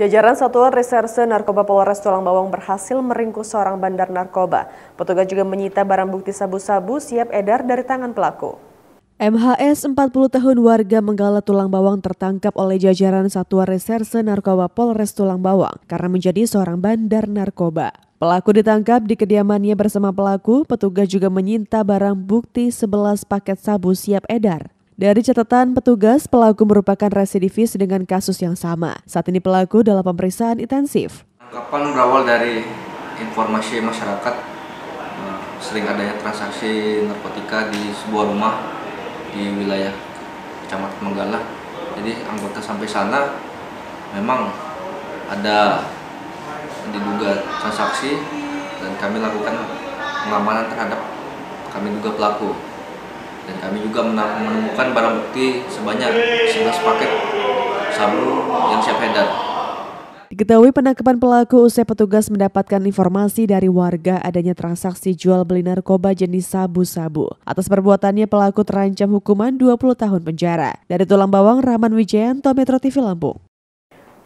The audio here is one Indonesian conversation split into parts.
Jajaran Satuan Reserse Narkoba Polres Tulang Bawang berhasil meringkus seorang bandar narkoba. Petugas juga menyita barang bukti sabu-sabu siap edar dari tangan pelaku. MHS 40 tahun warga Menggala Tulang Bawang tertangkap oleh jajaran Satuan Reserse Narkoba Polres Tulang Bawang karena menjadi seorang bandar narkoba. Pelaku ditangkap di kediamannya bersama pelaku, petugas juga menyita barang bukti 11 paket sabu siap edar. Dari catatan petugas, pelaku merupakan residivis dengan kasus yang sama. Saat ini pelaku dalam pemeriksaan intensif. Kapan berawal dari informasi masyarakat eh, sering adanya transaksi narkotika di sebuah rumah di wilayah Kecamatan Menggala. Jadi anggota sampai sana memang ada diduga transaksi dan kami lakukan pengamanan terhadap kami duga pelaku dan kami juga menemukan barang bukti sebanyak 11 paket sabu yang siap edar. Diketahui penangkapan pelaku usai petugas mendapatkan informasi dari warga adanya transaksi jual beli narkoba jenis sabu-sabu. Atas perbuatannya pelaku terancam hukuman 20 tahun penjara. Dari Tulang Bawang, Rahman Wijayanto, Metro TV Lampung.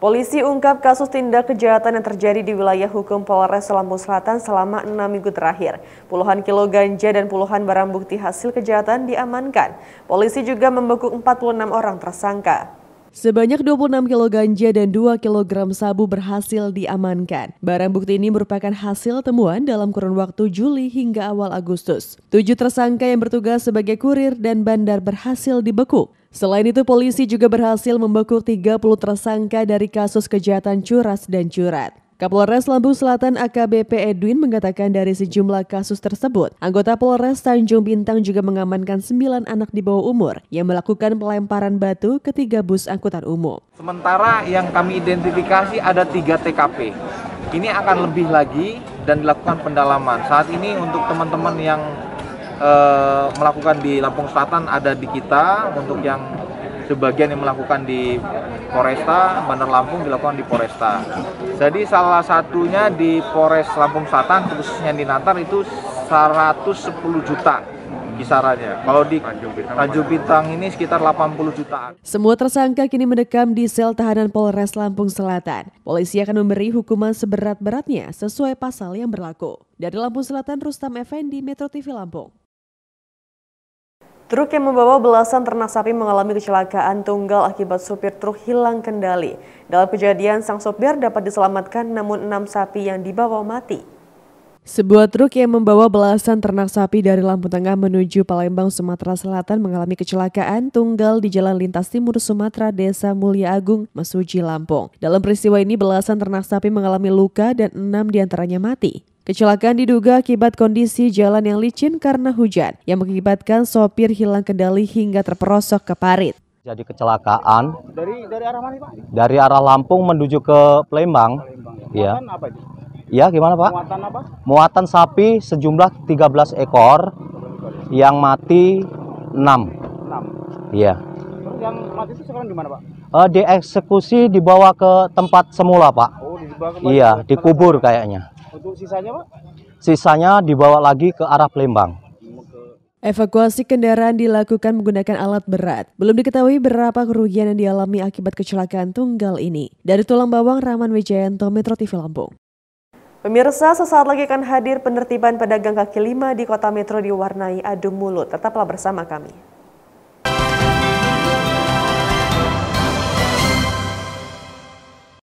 Polisi ungkap kasus tindak kejahatan yang terjadi di wilayah hukum Polres Lampung Selatan selama enam minggu terakhir. Puluhan kilo ganja dan puluhan barang bukti hasil kejahatan diamankan. Polisi juga membekuk 46 orang tersangka. Sebanyak 26 kilo ganja dan 2 kg sabu berhasil diamankan. Barang bukti ini merupakan hasil temuan dalam kurun waktu Juli hingga awal Agustus. Tujuh tersangka yang bertugas sebagai kurir dan bandar berhasil dibekuk. Selain itu, polisi juga berhasil membekuk 30 tersangka dari kasus kejahatan curas dan curat. Kapolres Lampung Selatan AKBP Edwin mengatakan dari sejumlah kasus tersebut, anggota Polres Tanjung Bintang juga mengamankan 9 anak di bawah umur yang melakukan pelemparan batu ke tiga bus angkutan umum. Sementara yang kami identifikasi ada tiga TKP. Ini akan lebih lagi dan dilakukan pendalaman. Saat ini untuk teman-teman yang e, melakukan di Lampung Selatan ada di kita, untuk yang sebagian yang melakukan di Poresta Bandar Lampung dilakukan di Poresta jadi salah satunya di Pores Lampung Selatan khususnya di Natar itu 110 juta kisarannya. Kalau di Tanjung Bintang ini sekitar 80 juta. Semua tersangka kini mendekam di sel tahanan Polres Lampung Selatan. Polisi akan memberi hukuman seberat-beratnya sesuai pasal yang berlaku. Dari Lampung Selatan, Rustam Effendi, Metro TV Lampung. Truk yang membawa belasan ternak sapi mengalami kecelakaan tunggal akibat supir truk hilang kendali. Dalam kejadian, sang sopir dapat diselamatkan namun enam sapi yang dibawa mati. Sebuah truk yang membawa belasan ternak sapi dari Lampung Tengah menuju Palembang, Sumatera Selatan mengalami kecelakaan tunggal di Jalan Lintas Timur Sumatera Desa Mulia Agung, Mesuji, Lampung. Dalam peristiwa ini belasan ternak sapi mengalami luka dan enam diantaranya mati. Kecelakaan diduga akibat kondisi jalan yang licin karena hujan yang mengakibatkan sopir hilang kendali hingga terperosok ke parit. Jadi kecelakaan dari dari arah mana Pak? Dari arah Lampung menuju ke Palembang. Iya. apa itu? Ya, gimana Pak? Muatan apa? Muatan sapi sejumlah 13 ekor yang mati 6. 6. Iya. Yang mati itu sekarang di mana, Pak? Uh, dieksekusi dibawa ke tempat semula, Pak. Oh, dibawa ke Iya, dikubur kayaknya. Untuk sisanya, Pak? Sisanya dibawa lagi ke arah Palembang. Evakuasi kendaraan dilakukan menggunakan alat berat. Belum diketahui berapa kerugian yang dialami akibat kecelakaan tunggal ini. Dari Tulang Bawang, Raman Wijayanto, Metro TV Lampung. Pemirsa, sesaat lagi akan hadir penertiban pedagang kaki lima di kota Metro diwarnai adu mulut. Tetaplah bersama kami.